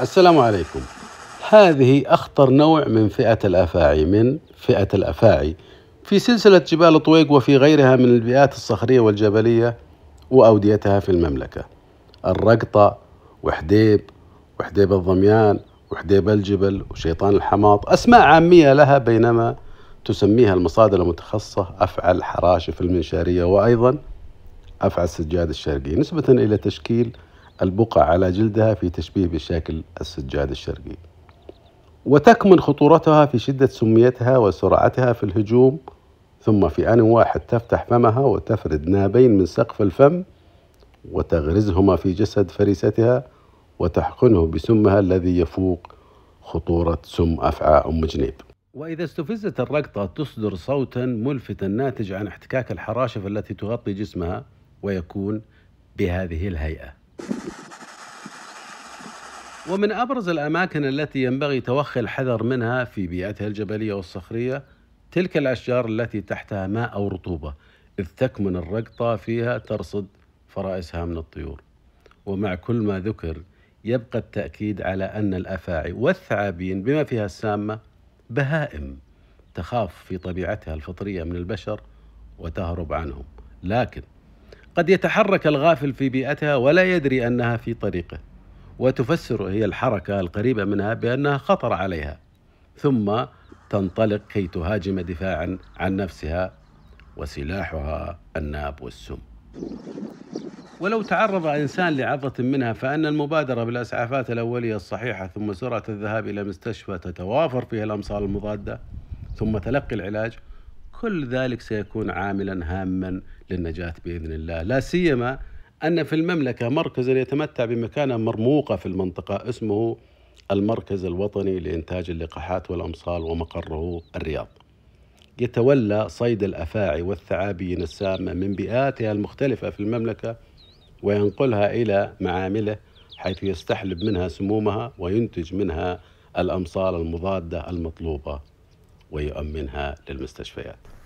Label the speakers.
Speaker 1: السلام عليكم هذه أخطر نوع من فئة الأفاعي من فئة الأفاعي في سلسلة جبال طويق وفي غيرها من البيئات الصخرية والجبلية وأوديتها في المملكة الرقطة وحديب وحديب الضميان وحديب الجبل وشيطان الحماط أسماء عامية لها بينما تسميها المصادر المتخصصة أفعى الحراشف المنشارية وأيضا أفعى السجاد الشرقي نسبة إلى تشكيل البقع على جلدها في تشبيه بشكل السجاد الشرقي وتكمن خطورتها في شدة سميتها وسرعتها في الهجوم ثم في آن واحد تفتح فمها وتفرد نابين من سقف الفم وتغرزهما في جسد فريستها وتحقنه بسمها الذي يفوق خطورة سم أفعى أم جنيب وإذا استفزت الرقطة تصدر صوتا ملفتا ناتج عن احتكاك الحراشف التي تغطي جسمها ويكون بهذه الهيئة ومن أبرز الأماكن التي ينبغي توخي الحذر منها في بيئتها الجبلية والصخرية تلك الأشجار التي تحتها ماء أو رطوبة إذ تكمن الرقطة فيها ترصد فرائسها من الطيور ومع كل ما ذكر يبقى التأكيد على أن الأفاعي والثعابين بما فيها السامة بهائم تخاف في طبيعتها الفطرية من البشر وتهرب عنهم لكن قد يتحرك الغافل في بيئتها ولا يدري أنها في طريقه وتفسر هي الحركة القريبة منها بأنها خطر عليها ثم تنطلق كي تهاجم دفاعا عن نفسها وسلاحها الناب والسم ولو تعرض إنسان لعضة منها فأن المبادرة بالإسعافات الأولية الصحيحة ثم سرعة الذهاب إلى مستشفى تتوافر فيها الأمصار المضادة ثم تلقي العلاج كل ذلك سيكون عاملا هاما للنجاة بإذن الله لا سيما أن في المملكة مركزا يتمتع بمكانة مرموقة في المنطقة اسمه المركز الوطني لإنتاج اللقاحات والأمصال ومقره الرياض يتولى صيد الأفاعي والثعابين السامة من بيئاتها المختلفة في المملكة وينقلها إلى معامله حيث يستحلب منها سمومها وينتج منها الأمصال المضادة المطلوبة ويؤمنها للمستشفيات